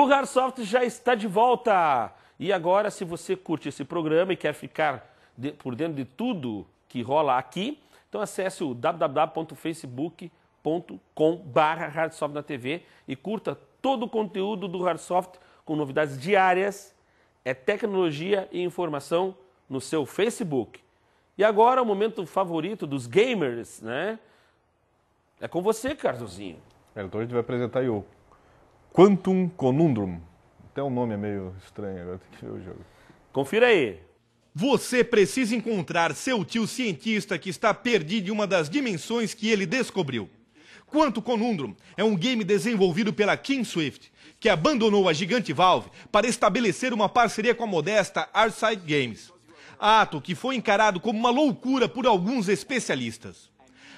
O Hardsoft já está de volta! E agora, se você curte esse programa e quer ficar de, por dentro de tudo que rola aqui, então acesse o www.facebook.com TV e curta todo o conteúdo do Hardsoft com novidades diárias, é tecnologia e informação no seu Facebook. E agora o momento favorito dos gamers, né? É com você, Cardozinho. então a gente vai apresentar o Quantum Conundrum. Até o nome é meio estranho, agora tem que ver o jogo. Confira aí. Você precisa encontrar seu tio cientista que está perdido em uma das dimensões que ele descobriu. Quanto Conundrum é um game desenvolvido pela King Swift, que abandonou a gigante Valve para estabelecer uma parceria com a modesta Artside Games. Ato que foi encarado como uma loucura por alguns especialistas.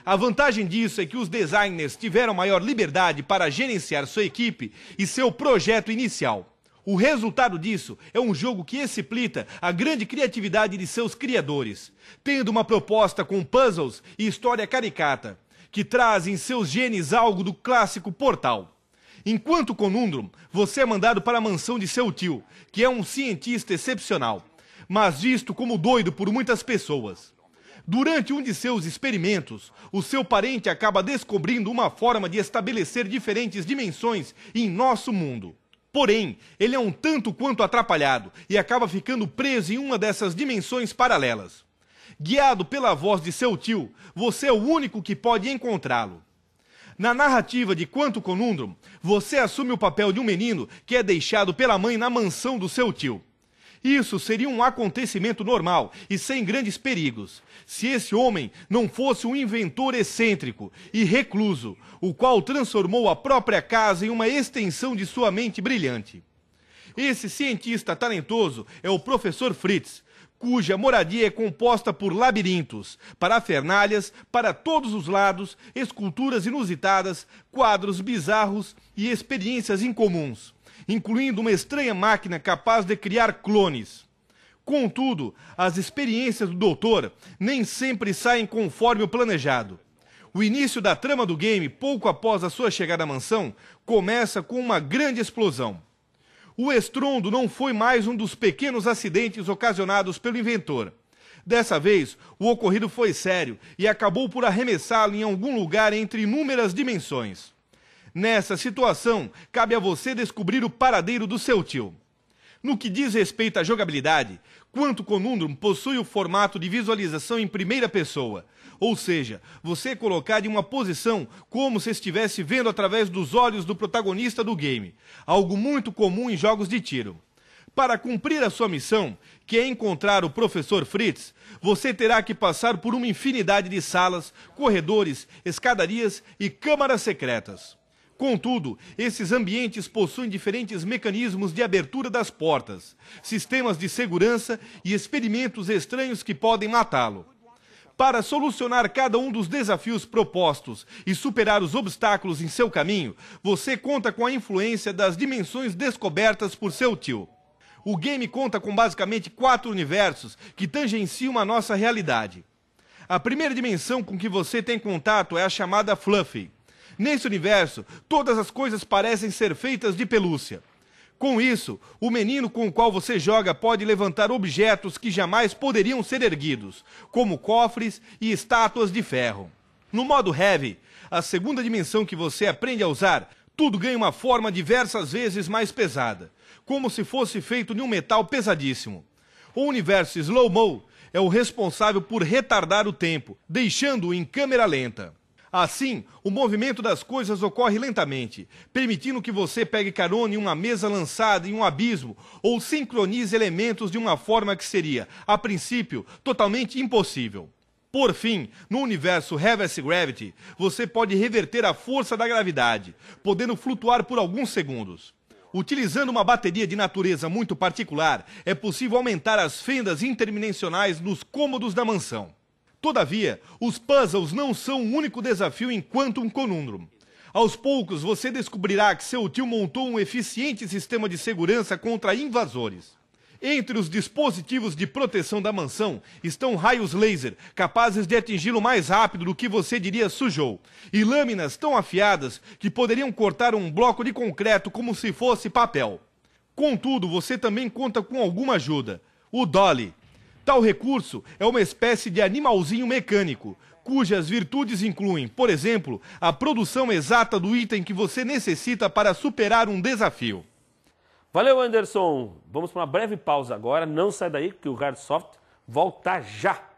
A vantagem disso é que os designers tiveram maior liberdade para gerenciar sua equipe e seu projeto inicial. O resultado disso é um jogo que explita a grande criatividade de seus criadores, tendo uma proposta com puzzles e história caricata, que traz em seus genes algo do clássico Portal. Enquanto Conundrum, você é mandado para a mansão de seu tio, que é um cientista excepcional, mas visto como doido por muitas pessoas. Durante um de seus experimentos, o seu parente acaba descobrindo uma forma de estabelecer diferentes dimensões em nosso mundo. Porém, ele é um tanto quanto atrapalhado e acaba ficando preso em uma dessas dimensões paralelas. Guiado pela voz de seu tio, você é o único que pode encontrá-lo. Na narrativa de Quanto Conundrum, você assume o papel de um menino que é deixado pela mãe na mansão do seu tio. Isso seria um acontecimento normal e sem grandes perigos, se esse homem não fosse um inventor excêntrico e recluso, o qual transformou a própria casa em uma extensão de sua mente brilhante. Esse cientista talentoso é o professor Fritz, cuja moradia é composta por labirintos, parafernálias para todos os lados, esculturas inusitadas, quadros bizarros e experiências incomuns incluindo uma estranha máquina capaz de criar clones. Contudo, as experiências do doutor nem sempre saem conforme o planejado. O início da trama do game, pouco após a sua chegada à mansão, começa com uma grande explosão. O estrondo não foi mais um dos pequenos acidentes ocasionados pelo inventor. Dessa vez, o ocorrido foi sério e acabou por arremessá-lo em algum lugar entre inúmeras dimensões. Nessa situação, cabe a você descobrir o paradeiro do seu tio. No que diz respeito à jogabilidade, Quanto Conundrum possui o formato de visualização em primeira pessoa, ou seja, você é colocado em uma posição como se estivesse vendo através dos olhos do protagonista do game, algo muito comum em jogos de tiro. Para cumprir a sua missão, que é encontrar o professor Fritz, você terá que passar por uma infinidade de salas, corredores, escadarias e câmaras secretas. Contudo, esses ambientes possuem diferentes mecanismos de abertura das portas, sistemas de segurança e experimentos estranhos que podem matá-lo. Para solucionar cada um dos desafios propostos e superar os obstáculos em seu caminho, você conta com a influência das dimensões descobertas por seu tio. O game conta com basicamente quatro universos que tangenciam a nossa realidade. A primeira dimensão com que você tem contato é a chamada Fluffy. Nesse universo, todas as coisas parecem ser feitas de pelúcia. Com isso, o menino com o qual você joga pode levantar objetos que jamais poderiam ser erguidos, como cofres e estátuas de ferro. No modo heavy, a segunda dimensão que você aprende a usar, tudo ganha uma forma diversas vezes mais pesada, como se fosse feito de um metal pesadíssimo. O universo slow-mo é o responsável por retardar o tempo, deixando-o em câmera lenta. Assim, o movimento das coisas ocorre lentamente, permitindo que você pegue carona em uma mesa lançada em um abismo ou sincronize elementos de uma forma que seria, a princípio, totalmente impossível. Por fim, no universo Reverse Gravity, você pode reverter a força da gravidade, podendo flutuar por alguns segundos. Utilizando uma bateria de natureza muito particular, é possível aumentar as fendas interdimensionais nos cômodos da mansão. Todavia, os puzzles não são o único desafio enquanto um conundrum. Aos poucos, você descobrirá que seu tio montou um eficiente sistema de segurança contra invasores. Entre os dispositivos de proteção da mansão estão raios laser, capazes de atingi-lo mais rápido do que você diria sujou, e lâminas tão afiadas que poderiam cortar um bloco de concreto como se fosse papel. Contudo, você também conta com alguma ajuda. O Dolly, Tal recurso é uma espécie de animalzinho mecânico, cujas virtudes incluem, por exemplo, a produção exata do item que você necessita para superar um desafio. Valeu, Anderson. Vamos para uma breve pausa agora. Não sai daí, que o Hardsoft volta já.